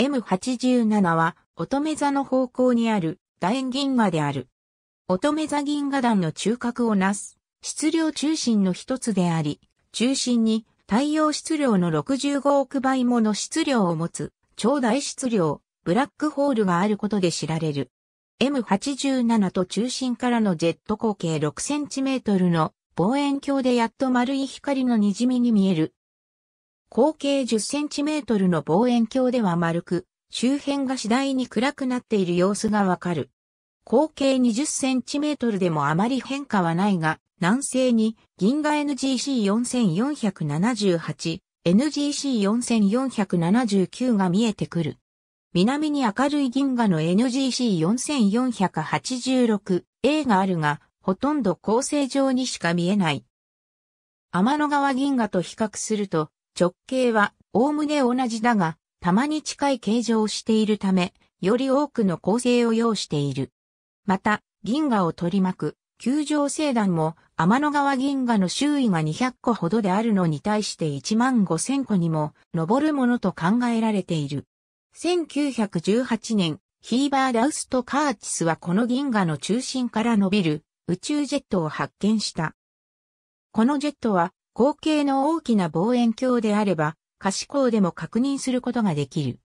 M87 は乙女座の方向にある楕円銀河である。乙女座銀河団の中核をなす質量中心の一つであり、中心に太陽質量の65億倍もの質量を持つ超大質量ブラックホールがあることで知られる。M87 と中心からのジェット口径6センチメートルの望遠鏡でやっと丸い光の滲みに見える光景10センチメートルの望遠鏡では丸く、周辺が次第に暗くなっている様子がわかる。光景20センチメートルでもあまり変化はないが、南西に銀河 NGC4478、NGC4479 が見えてくる。南に明るい銀河の NGC4486A があるが、ほとんど構成上にしか見えない。天の川銀河と比較すると、直径はおおむね同じだが、たまに近い形状をしているため、より多くの構成を要している。また、銀河を取り巻く、球状星団も、天の川銀河の周囲が200個ほどであるのに対して1万5000個にも、上るものと考えられている。1918年、ヒーバー・ダウスとカーティスはこの銀河の中心から伸びる宇宙ジェットを発見した。このジェットは口径の大きな望遠鏡であれば、可視光でも確認することができる。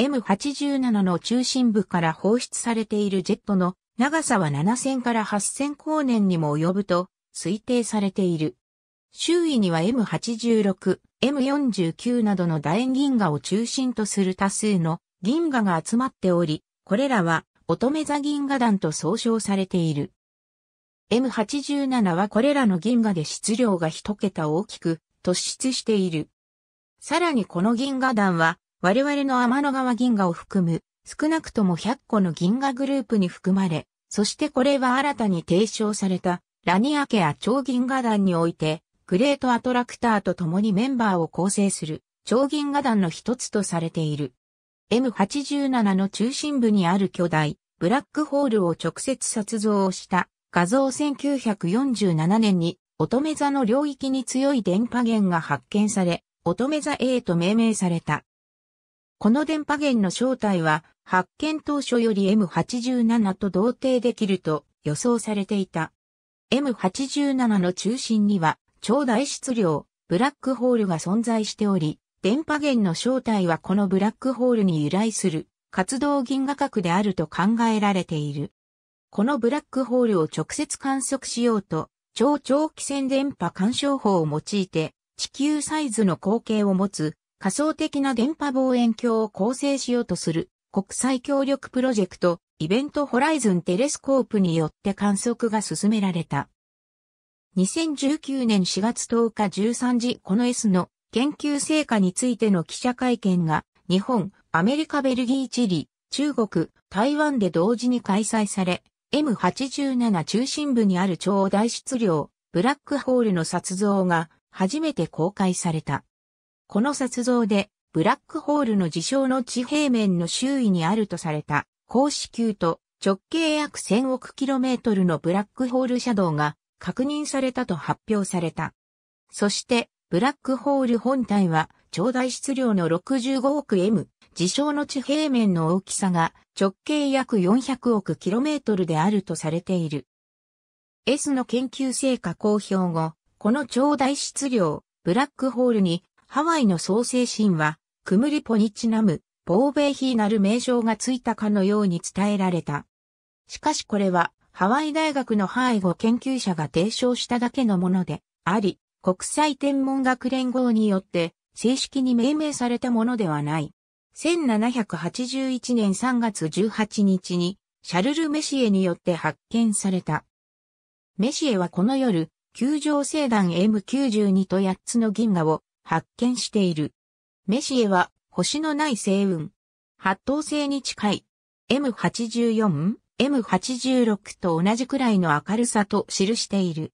M87 の中心部から放出されているジェットの長さは7000から8000光年にも及ぶと推定されている。周囲には M86、M49 などの楕円銀河を中心とする多数の銀河が集まっており、これらは乙女座銀河団と総称されている。M87 はこれらの銀河で質量が一桁大きく突出している。さらにこの銀河団は我々の天の川銀河を含む少なくとも100個の銀河グループに含まれ、そしてこれは新たに提唱されたラニアケア超銀河団においてグレートアトラクターと共にメンバーを構成する超銀河団の一つとされている。M87 の中心部にある巨大ブラックホールを直接撮像をした画像1947年に乙女座の領域に強い電波源が発見され、乙女座 A と命名された。この電波源の正体は発見当初より M87 と同定できると予想されていた。M87 の中心には超大質量、ブラックホールが存在しており、電波源の正体はこのブラックホールに由来する活動銀河核であると考えられている。このブラックホールを直接観測しようと、超長期線電波干渉法を用いて、地球サイズの光景を持つ仮想的な電波望遠鏡を構成しようとする国際協力プロジェクトイベントホライズンテレスコープによって観測が進められた。2019年4月10日13時この S の研究成果についての記者会見が日本、アメリカ、ベルギー、チリ、中国、台湾で同時に開催され、M87 中心部にある超大質量、ブラックホールの撮像が初めて公開された。この撮像で、ブラックホールの事象の地平面の周囲にあるとされた、高子球と直径約1000億キロメートルのブラックホールシャドウが確認されたと発表された。そして、ブラックホール本体は、超大質量の65億 M 自称の地平面の大きさが直径約400億 km であるとされている。S の研究成果公表後、この超大質量、ブラックホールにハワイの創生神話、クムリポニチナム、ボーベイヒーなる名称がついたかのように伝えられた。しかしこれは、ハワイ大学のハイゴ研究者が提唱しただけのもので、あり、国際天文学連合によって正式に命名されたものではない。1781年3月18日にシャルル・メシエによって発見された。メシエはこの夜、球状星団 M92 と8つの銀河を発見している。メシエは星のない星雲、八等星に近い M84、M86 と同じくらいの明るさと記している。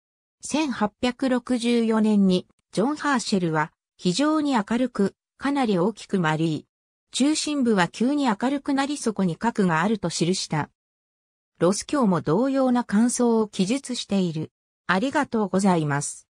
1864年にジョン・ハーシェルは非常に明るくかなり大きくマリー、中心部は急に明るくなりそこに核があると記した。ロス教も同様な感想を記述している。ありがとうございます。